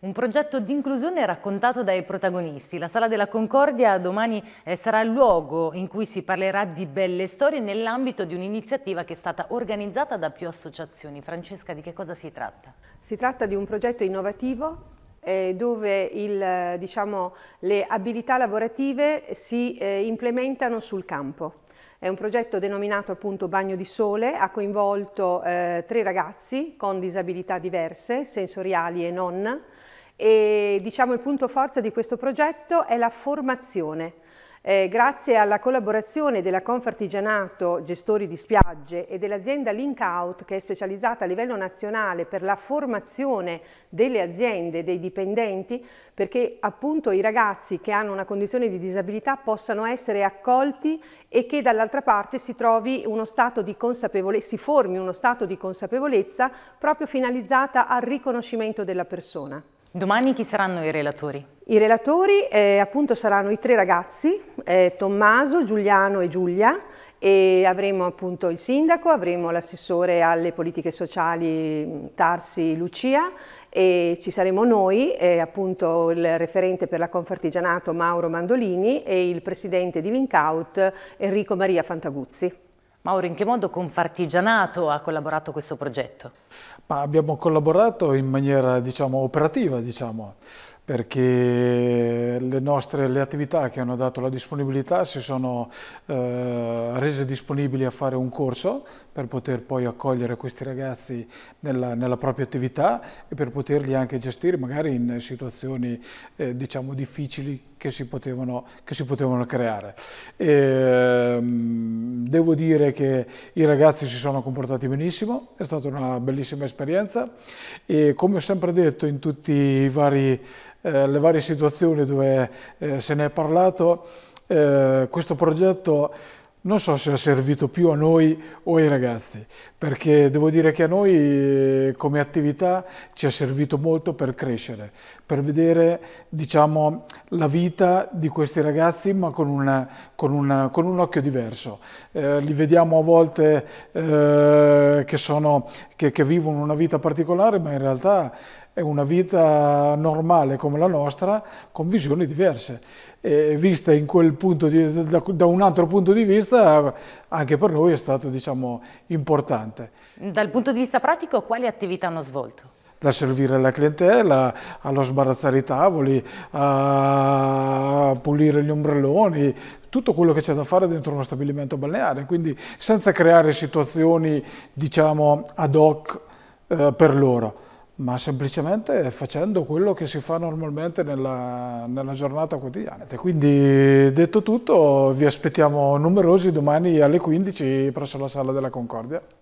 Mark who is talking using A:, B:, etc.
A: Un progetto di inclusione raccontato dai protagonisti. La Sala della Concordia domani eh, sarà il luogo in cui si parlerà di belle storie nell'ambito di un'iniziativa che è stata organizzata da più associazioni. Francesca, di che cosa si tratta?
B: Si tratta di un progetto innovativo eh, dove il, diciamo, le abilità lavorative si eh, implementano sul campo. È un progetto denominato appunto Bagno di Sole, ha coinvolto eh, tre ragazzi con disabilità diverse, sensoriali e non, e diciamo il punto forza di questo progetto è la formazione. Eh, grazie alla collaborazione della Confartigianato Gestori di Spiagge e dell'azienda Linkout che è specializzata a livello nazionale per la formazione delle aziende, dei dipendenti, perché appunto i ragazzi che hanno una condizione di disabilità possano essere accolti e che dall'altra parte si trovi uno stato di consapevolezza, si formi uno stato di consapevolezza proprio finalizzata al riconoscimento della persona.
A: Domani chi saranno i relatori?
B: I relatori eh, appunto saranno i tre ragazzi, eh, Tommaso, Giuliano e Giulia, e avremo appunto il sindaco, avremo l'assessore alle politiche sociali Tarsi Lucia e ci saremo noi, eh, appunto il referente per la Confartigianato Mauro Mandolini e il presidente di Linkout Enrico Maria Fantaguzzi. Mauro, in che modo
A: Confartigianato ha collaborato a questo progetto?
C: Ma abbiamo collaborato in maniera diciamo, operativa, diciamo perché le nostre le attività che hanno dato la disponibilità si sono eh, rese disponibili a fare un corso per poter poi accogliere questi ragazzi nella, nella propria attività e per poterli anche gestire magari in situazioni eh, diciamo difficili che si potevano, che si potevano creare. E, ehm, devo dire che i ragazzi si sono comportati benissimo, è stata una bellissima esperienza e come ho sempre detto in tutti i vari eh, le varie situazioni dove eh, se ne è parlato, eh, questo progetto non so se ha servito più a noi o ai ragazzi, perché devo dire che a noi eh, come attività ci è servito molto per crescere, per vedere diciamo, la vita di questi ragazzi ma con, una, con, una, con un occhio diverso. Eh, li vediamo a volte eh, che, sono, che, che vivono una vita particolare, ma in realtà è una vita normale come la nostra con visioni diverse. E vista di, da, da, un altro punto di vista, anche per noi è stato diciamo, importante.
A: Dal punto di vista pratico, quali attività hanno svolto?
C: da servire alla clientela, allo sbarazzare i tavoli, a pulire gli ombrelloni, tutto quello che c'è da fare dentro uno stabilimento balneare, quindi senza creare situazioni diciamo ad hoc eh, per loro ma semplicemente facendo quello che si fa normalmente nella, nella, giornata quotidiana. Quindi detto tutto vi aspettiamo numerosi domani alle 15 presso la Sala della Concordia.